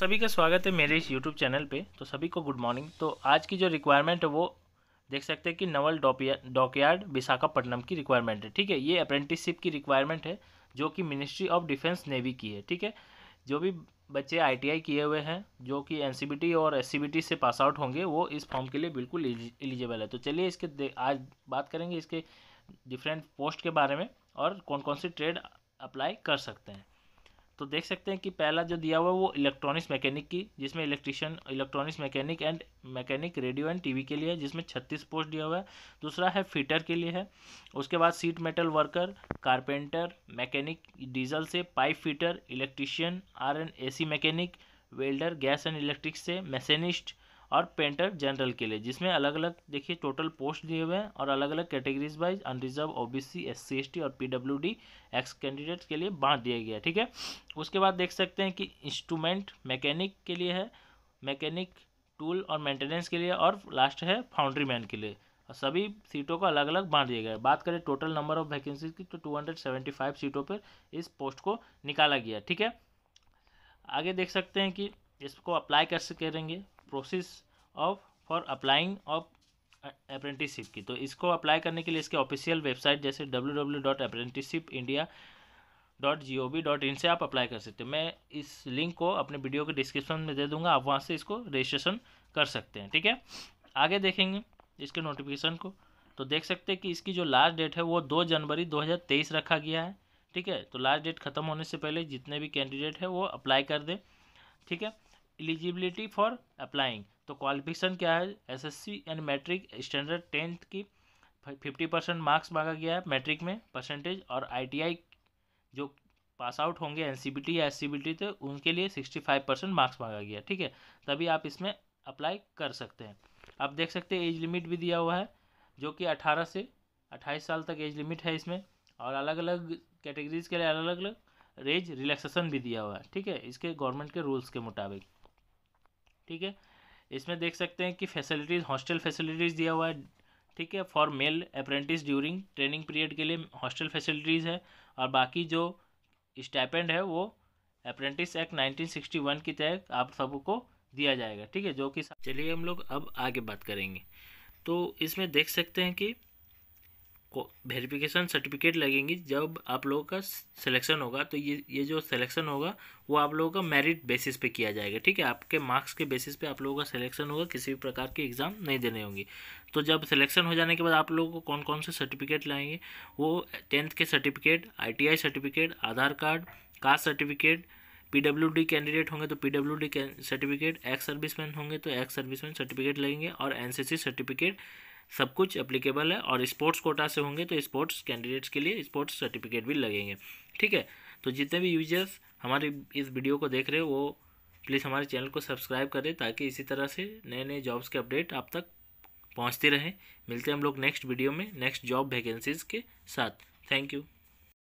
सभी का स्वागत है मेरे इस यूट्यूब चैनल पे तो सभी को गुड मॉर्निंग तो आज की जो रिक्वायरमेंट है वो देख सकते हैं कि नवल डॉकयार्ड विशाखापट्टनम की रिक्वायरमेंट है ठीक है ये अप्रेंटिसशिप की रिक्वायरमेंट है जो कि मिनिस्ट्री ऑफ डिफेंस नेवी की है ठीक है जो भी बच्चे आई किए हुए हैं जो कि एन और एस से पास आउट होंगे वो इस फॉर्म के लिए बिल्कुल एलिजिबल है तो चलिए इसके आज बात करेंगे इसके डिफरेंट पोस्ट के बारे में और कौन कौन सी ट्रेड अप्लाई कर सकते हैं तो देख सकते हैं कि पहला जो दिया हुआ है वो इलेक्ट्रॉनिक्स मैकेनिक की जिसमें electrician electronics mechanic and mechanic radio and TV के लिए है जिसमें छत्तीस पोस्ट दिया हुआ है दूसरा है फिटर के लिए है उसके बाद sheet metal worker carpenter mechanic diesel से pipe fitter electrician R and A mechanic welder gas and electric से मैसेनिस्ट और पेंटर जनरल के लिए जिसमें अलग अलग देखिए टोटल पोस्ट दिए हुए हैं और अलग अलग categories wise unreserved O B C S C और पीडब्ल्यूडी एक्स कैंडिडेट्स के लिए बांट दिया गया ठीक है उसके बाद देख सकते हैं कि इंस्ट्रूमेंट मैकेनिक के लिए है मैकेनिक टूल और मेंटेनेंस के लिए और लास्ट है फाउंड्री मैन के लिए और सभी सीटों को अलग अलग बांट दिया गया है बात करें टोटल नंबर ऑफ वैकेंसीज की तो 275 सीटों पर इस पोस्ट को निकाला गया ठीक है आगे देख सकते हैं कि इसको अप्लाई कैसे करेंगे process of for applying of apprenticeship की तो इसको अप्लाई करने के लिए इसके ऑफिशियल वेबसाइट जैसे W W dot apprenticeship India dot G O V dot in से आप अप्लाई कर सकते हैं मैं इस लिंक को अपने वीडियो के डिस्क्रिप्शन में दे दूंगा आप वहाँ से इसको रजिस्ट्रेशन कर सकते हैं ठीक है आगे देखेंगे इसके नोटिफिकेशन को तो देख सकते हैं कि इसकी जो लास्ट डेट है वो दो जनवरी दो हज़ार तेईस रखा गया है ठीक है तो लास्ट डेट ख़त्म होने से पहले जितने भी कैंडिडेट हैं वो अप्लाई कर दें ठीक है एलिजिबिलिटी फॉर अप्लाइंग तो क्वालिफिकेशन क्या है SSC and matric standard tenth की फिफ्टी परसेंट मार्क्स मांगा गया है मैट्रिक में परसेंटेज और आईटीआई जो पास आउट होंगे एनसीबीटी या एससीबीटी तो उनके लिए सिक्सटी फाइव परसेंट मार्क्स मांगा गया ठीक है तभी आप इसमें अप्लाई कर सकते हैं आप देख सकते हैं एज लिमिट भी दिया हुआ है जो कि अठारह से अट्ठाईस साल तक एज लिमिट है इसमें और अलग अलग कैटेगरीज के लिए अलग अलग रेज रिलैक्सेशन भी दिया हुआ है ठीक है इसके गवर्नमेंट के रूल्स के मुताबिक ठीक है इसमें देख सकते हैं कि फैसिलिटीज़ हॉस्टल फैसिलिटीज़ दिया हुआ है ठीक है for male apprentice during training period के लिए हॉस्टल फैसिलिटीज़ है और बाकी जो स्टैपेंड है वो अप्रेंटिस एक्ट 1961 के तहत आप सबको दिया जाएगा ठीक है जो कि चलिए हम लोग अब आगे बात करेंगे तो इसमें देख सकते हैं कि वेरिफिकेशन सर्टिफिकेट लगेंगी जब आप लोगों का सिलेक्शन होगा तो ये ये जो सिलेक्शन होगा वो आप लोगों का मेरिट बेसिस पे किया जाएगा ठीक है आपके मार्क्स के बेसिस पे आप लोगों का सिलेक्शन होगा किसी भी प्रकार के एग्ज़ाम नहीं देने होंगे तो जब सिलेक्शन हो जाने के बाद आप लोगों को कौन कौन से सर्टिफिकेट लाएंगे वो टेंथ के certificate I certificate Aadhaar card caste certificate P candidate होंगे तो पी सर्टिफिकेट एक्स सर्विसमैन होंगे तो एक्स सर्विसमैन सर्टिफिकेट लगेंगे और एनसीसी सर्टिफिकेट सब कुछ अप्लीकेबल है और स्पोर्ट्स कोटा से होंगे तो स्पोर्ट्स कैंडिडेट्स के लिए स्पोर्ट्स सर्टिफिकेट भी लगेंगे ठीक है तो जितने भी यूजर्स हमारे इस वीडियो को देख रहे हो वो प्लीज़ हमारे चैनल को सब्सक्राइब करें ताकि इसी तरह से नए नए जॉब्स के अपडेट आप तक पहुँचते रहें मिलते हैं हम लोग नेक्स्ट वीडियो में नेक्स्ट जॉब वैकेंसीज़ के साथ थैंक यू